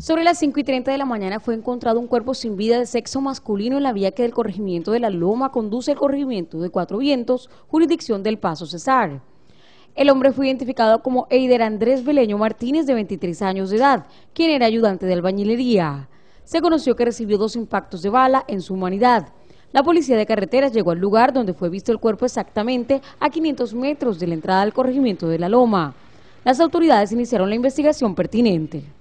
Sobre las 5 y 30 de la mañana fue encontrado un cuerpo sin vida de sexo masculino en la vía que del corregimiento de La Loma conduce al corregimiento de Cuatro Vientos, jurisdicción del Paso Cesar. El hombre fue identificado como Eider Andrés Veleño Martínez, de 23 años de edad, quien era ayudante de albañilería. Se conoció que recibió dos impactos de bala en su humanidad. La policía de carreteras llegó al lugar donde fue visto el cuerpo exactamente a 500 metros de la entrada al corregimiento de La Loma. Las autoridades iniciaron la investigación pertinente.